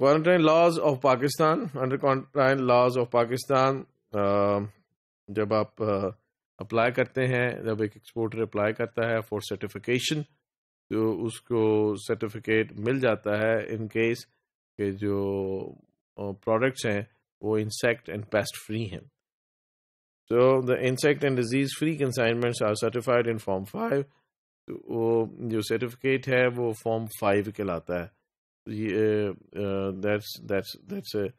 quarantine laws of Pakistan under quarantine laws of Pakistan जब आप apply uh, करते हैं जब एक एक्सपोर्टर अप्लाई करता है फॉर सर्टिफिकेशन तो उसको सर्टिफिकेट मिल जाता है इन केस के जो प्रोडक्ट्स uh, हैं वो इंसेक्ट एंड पेस्ट फ्री हैं so the insect and disease free consignments are certified in form five तो वो जो सर्टिफिकेट है वो फॉर्म फाइव कहलाता है yeah, uh, uh, that's that's that's a,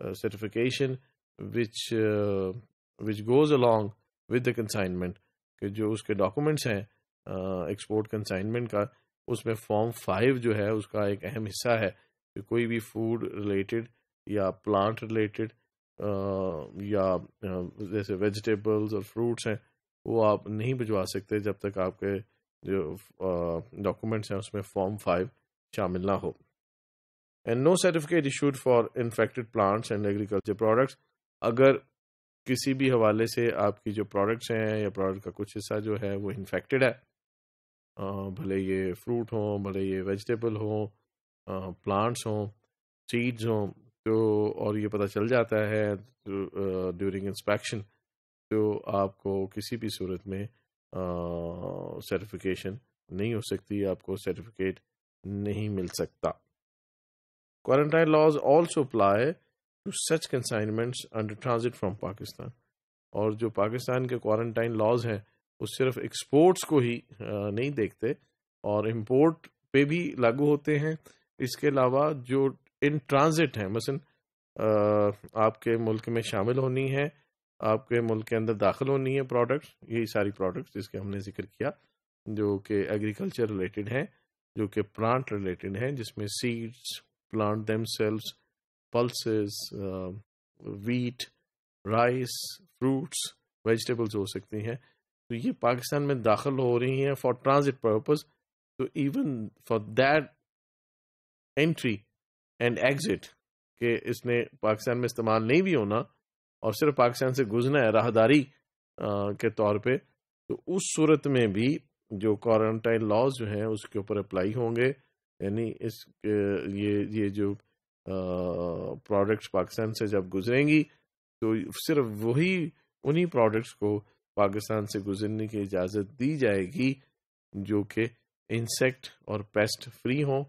a certification which uh, which goes along with the consignment कि जो उसके डॉक्यूमेंट्स हैं एक्सपोर्ट uh, कंसाइनमेंट का उसमें फॉर्म फाइव जो है उसका एक अहम हिस्सा है कि कोई भी फूड रिलेटेड या प्लांट रिलेटेड uh, या जैसे वेजिटेबल्स और फ्रूट्स हैं वो आप नहीं भिजवा सकते जब तक आपके जो डॉक्यूमेंट्स हैं उसमें फॉर्म फाइव शामिल ना हो and no certificate issued for infected plants and agriculture products अगर किसी भी हवाले से आपकी जो प्रोडक्ट्स हैं या प्रोडक्ट का कुछ हिस्सा जो है वो इन्फेक्टेड है भले ये फ्रूट हों भले ये वेजिटेबल हों प्लांट्स हों सीड्स हों तो और ये पता चल जाता है ड्यूरिंग तो, इंस्पेक्शन तो आपको किसी भी सूरत में सर्टिफिकेशन नहीं हो सकती आपको सर्टिफिकेट नहीं मिल सकता quarantine laws also apply to such consignments under transit from Pakistan और जो पाकिस्तान के क्वारंटाइन लॉज हैं वो सिर्फ एक्सपोर्ट्स को ही नहीं देखते और इम्पोर्ट पे भी लागू होते हैं इसके अलावा जो इन ट्रांजिट हैं मसन आपके मुल्क में शामिल होनी है आपके मुल्क के अंदर दाखिल होनी है प्रोडक्ट्स यही सारी प्रोडक्ट्स जिसके हमने जिक्र किया जो कि एग्रीकल्चर रिलेटेड हैं जो कि प्लांट रिलेटेड हैं जिसमें seeds plant themselves pulses uh, wheat rice fruits vegetables हो सकती हैं तो ये पाकिस्तान में दाखिल हो रही हैं फॉर ट्रांजिट पर्पस तो even for that entry and exit के इसने पाकिस्तान में इस्तेमाल नहीं भी होना और सिर्फ पाकिस्तान से गुजरना है राहदारी के तौर पे तो उस सूरत में भी जो क्वारंटाइन लॉज जो हैं उसके ऊपर अप्लाई होंगे यानी इस ये ये जो प्रोडक्ट्स पाकिस्तान से जब गुजरेंगी तो सिर्फ वही उन्हीं प्रोडक्ट्स को पाकिस्तान से गुजरने की इजाज़त दी जाएगी जो कि इंसेक्ट और पेस्ट फ्री हों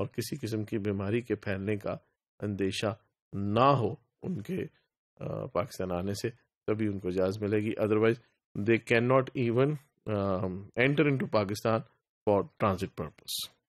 और किसी किस्म की बीमारी के फैलने का अंदेशा ना हो उनके पाकिस्तान आने से तभी उनको इजाज़त मिलेगी otherwise they can not even enter into Pakistan for transit purpose